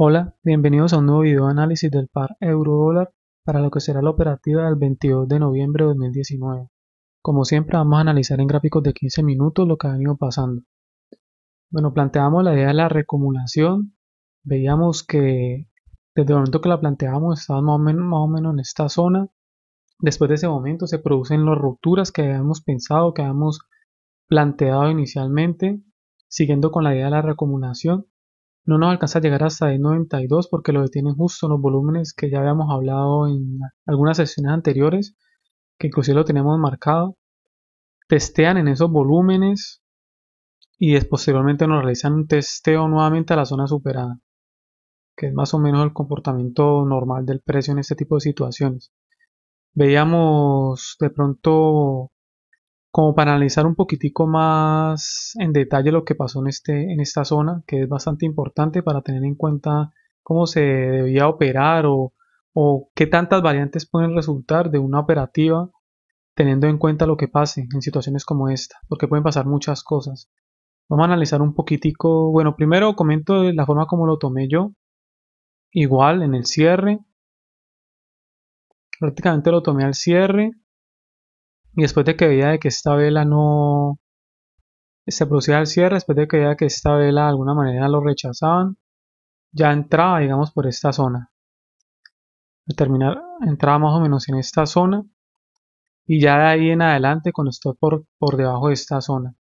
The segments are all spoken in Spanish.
Hola, bienvenidos a un nuevo video análisis del par euro-dólar para lo que será la operativa del 22 de noviembre de 2019. Como siempre vamos a analizar en gráficos de 15 minutos lo que ha venido pasando. Bueno, planteamos la idea de la recomunación Veíamos que desde el momento que la planteamos estaba más o menos, más o en esta zona. Después de ese momento se producen las rupturas que habíamos pensado, que habíamos planteado inicialmente, siguiendo con la idea de la recomunación no nos alcanza a llegar hasta el 92 porque lo detienen justo en los volúmenes que ya habíamos hablado en algunas sesiones anteriores, que inclusive lo tenemos marcado. Testean en esos volúmenes y es, posteriormente nos realizan un testeo nuevamente a la zona superada, que es más o menos el comportamiento normal del precio en este tipo de situaciones. Veíamos de pronto como para analizar un poquitico más en detalle lo que pasó en, este, en esta zona, que es bastante importante para tener en cuenta cómo se debía operar o, o qué tantas variantes pueden resultar de una operativa teniendo en cuenta lo que pase en situaciones como esta, porque pueden pasar muchas cosas. Vamos a analizar un poquitico, bueno, primero comento la forma como lo tomé yo, igual en el cierre, prácticamente lo tomé al cierre, y después de que veía de que esta vela no se producía al cierre, después de que veía que esta vela de alguna manera lo rechazaban, ya entraba, digamos, por esta zona. Al terminar, entraba más o menos en esta zona. Y ya de ahí en adelante, cuando estoy por, por debajo de esta zona.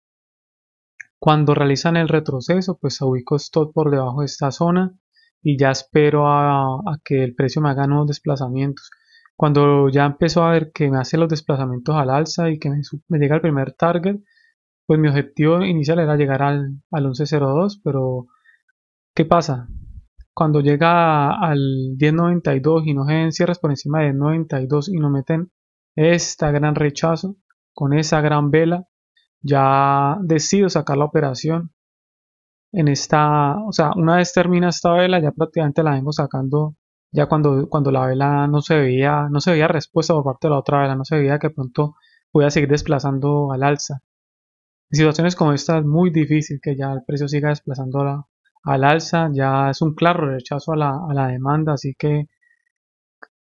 Cuando realizan el retroceso, pues ubico stop por debajo de esta zona y ya espero a, a que el precio me haga nuevos desplazamientos. Cuando ya empezó a ver que me hace los desplazamientos al alza y que me, llega el primer target, pues mi objetivo inicial era llegar al, al 1102, pero ¿qué pasa? Cuando llega al 1092 y no se por encima de 92 y no meten esta gran rechazo con esa gran vela, ya decido sacar la operación. En esta, o sea, una vez termina esta vela, ya prácticamente la vengo sacando ya cuando, cuando la vela no se veía, no se veía respuesta por parte de la otra vela, no se veía que pronto pudiera seguir desplazando al alza. En situaciones como esta es muy difícil que ya el precio siga desplazando al alza, ya es un claro rechazo a la, a la demanda, así que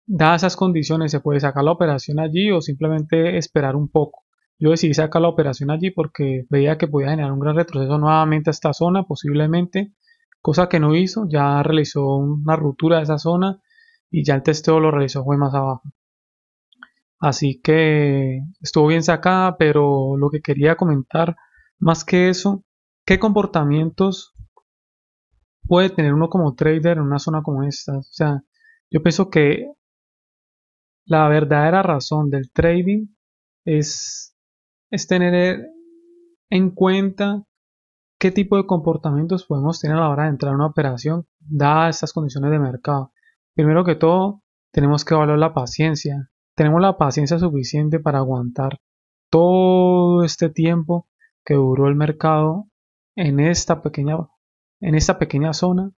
dadas esas condiciones se puede sacar la operación allí o simplemente esperar un poco. Yo decidí sacar la operación allí porque veía que podía generar un gran retroceso nuevamente a esta zona posiblemente cosa que no hizo, ya realizó una ruptura de esa zona y ya el testeo lo realizó fue más abajo. Así que estuvo bien sacada, pero lo que quería comentar más que eso, ¿qué comportamientos puede tener uno como trader en una zona como esta? O sea, yo pienso que la verdadera razón del trading es, es tener en cuenta qué tipo de comportamientos podemos tener a la hora de entrar a una operación dadas estas condiciones de mercado. Primero que todo, tenemos que evaluar la paciencia. Tenemos la paciencia suficiente para aguantar todo este tiempo que duró el mercado en esta pequeña, en esta pequeña zona.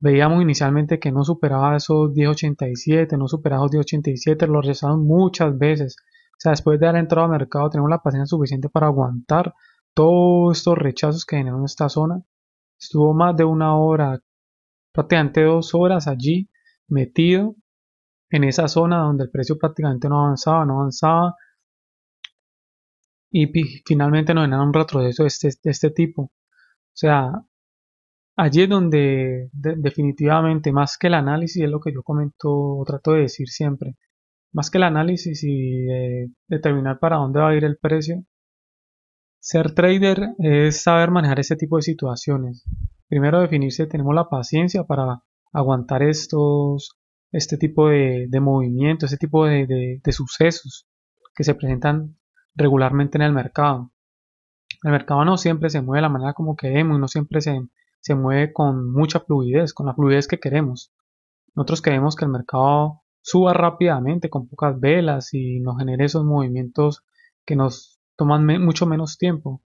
Veíamos inicialmente que no superaba esos 10.87, no superaba los 10.87, lo rechazaron muchas veces. O sea, después de haber entrado al mercado, tenemos la paciencia suficiente para aguantar todos estos rechazos que generó en esta zona. Estuvo más de una hora, prácticamente dos horas allí metido en esa zona donde el precio prácticamente no avanzaba, no avanzaba. Y finalmente nos generaron un retroceso este, de este, tipo. O sea, allí es donde definitivamente más que el análisis es lo que yo comento o trato de decir siempre más que el análisis y determinar para dónde va a ir el precio ser trader es saber manejar este tipo de situaciones. Primero definirse, tenemos la paciencia para aguantar estos, este tipo de, movimiento movimientos, este tipo de, sucesos que se presentan regularmente en el mercado. El mercado no siempre se mueve de la manera como queremos, no siempre se, se mueve con mucha fluidez, con la fluidez que queremos. Nosotros queremos que el mercado suba rápidamente con pocas velas y nos genere esos movimientos que nos toman mucho menos tiempo.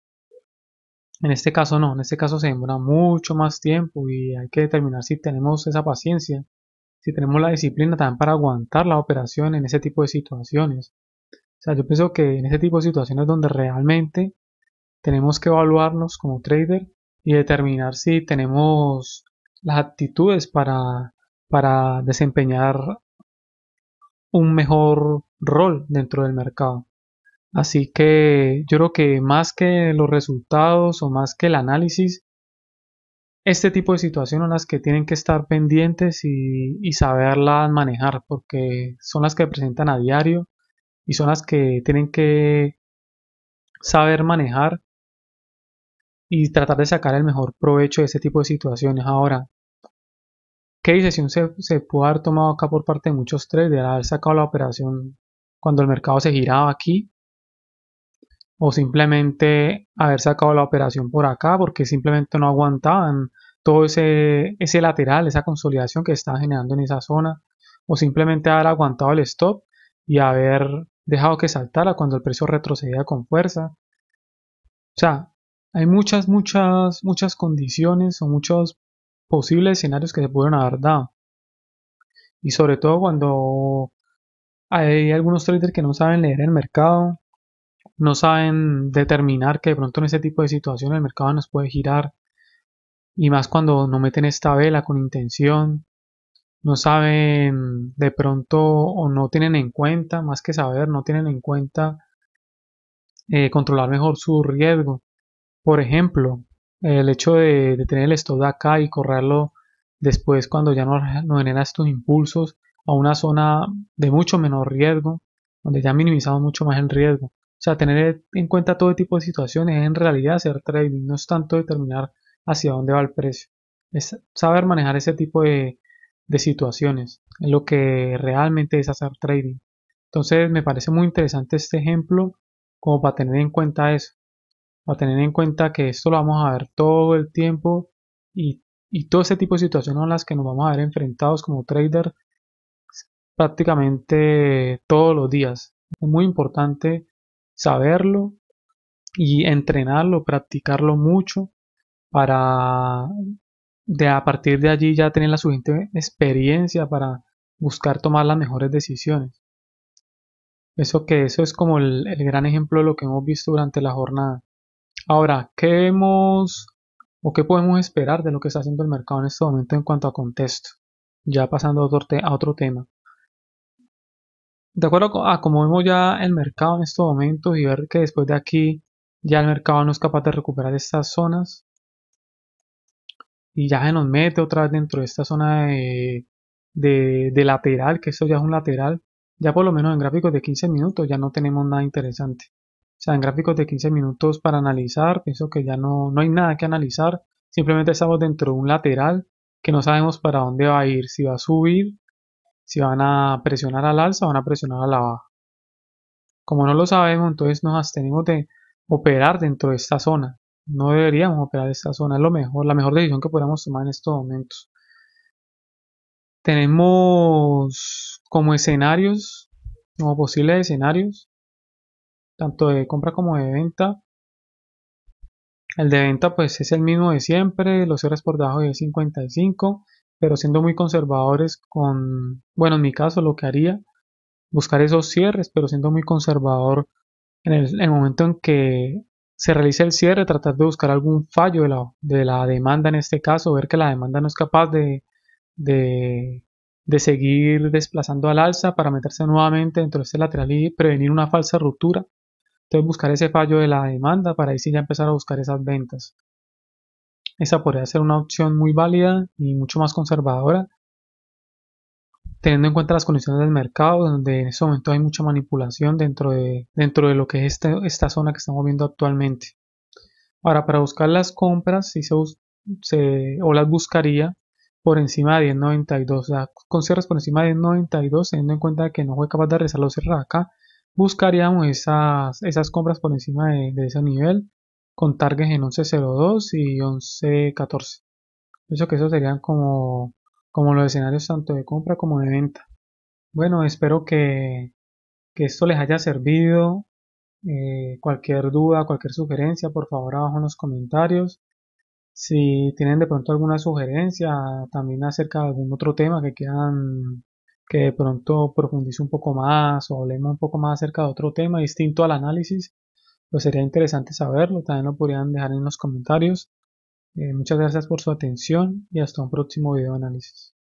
En este caso no, en este caso se demora mucho más tiempo y hay que determinar si tenemos esa paciencia, si tenemos la disciplina también para aguantar la operación en ese tipo de situaciones. O sea, yo pienso que en ese tipo de situaciones donde realmente tenemos que evaluarnos como trader y determinar si tenemos las aptitudes para, para desempeñar un mejor rol dentro del mercado. Así que yo creo que más que los resultados o más que el análisis, este tipo de situaciones son las que tienen que estar pendientes y, saberlas manejar, porque son las que presentan a diario y son las que tienen que saber manejar y tratar de sacar el mejor provecho de este tipo de situaciones. Ahora, ¿qué decisión se, se pudo haber tomado acá por parte de muchos traders? De haber sacado la operación cuando el mercado se giraba aquí o simplemente haber sacado la operación por acá porque simplemente no aguantaban todo ese, ese lateral, esa consolidación que estaba generando en esa zona, o simplemente haber aguantado el stop y haber dejado que saltara cuando el precio retrocedía con fuerza. O sea, hay muchas, muchas, muchas condiciones o muchos posibles escenarios que se pudieron haber dado. Y sobre todo cuando hay algunos traders que no saben leer el mercado, no saben determinar que de pronto en ese tipo de situaciones el mercado nos puede girar y más cuando no meten esta vela con intención no saben de pronto o no tienen en cuenta más que saber no tienen en cuenta eh, controlar mejor su riesgo por ejemplo el hecho de, tener el de acá y correrlo después cuando ya no, genera estos impulsos a una zona de mucho menor riesgo donde ya minimizamos mucho más el riesgo o sea, tener en cuenta todo tipo de situaciones en realidad hacer trading, no es tanto determinar hacia dónde va el precio. Es saber manejar ese tipo de, de situaciones, es lo que realmente es hacer trading. Entonces me parece muy interesante este ejemplo como para tener en cuenta eso, para tener en cuenta que esto lo vamos a ver todo el tiempo y, y todo ese tipo de situaciones a las que nos vamos a ver enfrentados como trader prácticamente todos los días. Es muy importante saberlo y entrenarlo, practicarlo mucho para de a partir de allí ya tener la suficiente experiencia para buscar tomar las mejores decisiones. Eso que eso es como el, gran ejemplo de lo que hemos visto durante la jornada. Ahora, ¿qué hemos o qué podemos esperar de lo que está haciendo el mercado en este momento en cuanto a contexto? Ya pasando a otro tema de acuerdo a como vemos ya el mercado en estos momentos y ver que después de aquí ya el mercado no es capaz de recuperar estas zonas y ya se nos mete otra vez dentro de esta zona de, de, lateral, que esto ya es un lateral, ya por lo menos en gráficos de 15 minutos ya no tenemos nada interesante. O sea, en gráficos de 15 minutos para analizar, pienso que ya no hay nada que analizar, simplemente estamos dentro de un lateral que no sabemos para dónde va a ir, si va a subir si van a presionar al alza o van a presionar a la baja. Como no lo sabemos, entonces nos abstenemos de operar dentro de esta zona. No deberíamos operar esta zona, es lo mejor, la mejor decisión que podamos tomar en estos momentos. Tenemos como escenarios, como posibles escenarios, tanto de compra como de venta. El de venta pues es el mismo de siempre, los cierres por debajo de 55 pero siendo muy conservadores con, bueno, en mi caso lo que haría, buscar esos cierres, pero siendo muy conservador en el, momento en que se realice el cierre, tratar de buscar algún fallo de la, demanda en este caso, ver que la demanda no es capaz de, de, de seguir desplazando al alza para meterse nuevamente dentro de este lateral y prevenir una falsa ruptura. Entonces buscar ese fallo de la demanda para ahí sí ya empezar a buscar esas ventas. Esa podría ser una opción muy válida y mucho más conservadora, teniendo en cuenta las condiciones del mercado, donde en ese momento hay mucha manipulación dentro de, dentro de lo que es este, esta zona que estamos viendo actualmente. Ahora, para buscar las compras, si se, o las buscaría por encima de 10.92, o sea, con cierres por encima de 10.92, teniendo en cuenta que no fue capaz de rezar los cierres acá, buscaríamos esas, esas compras por encima de ese nivel con targets en 11.02 y 11.14. eso que esos serían como, como los escenarios tanto de compra como de venta. Bueno, espero que, que esto les haya servido. Eh, cualquier duda, cualquier sugerencia, por favor abajo en los comentarios. Si tienen de pronto alguna sugerencia también acerca de algún otro tema que quieran que de pronto profundice un poco más o hablemos un poco más acerca de otro tema distinto al análisis, pues sería interesante saberlo, también lo podrían dejar en los comentarios. Eh, muchas gracias por su atención y hasta un próximo video análisis.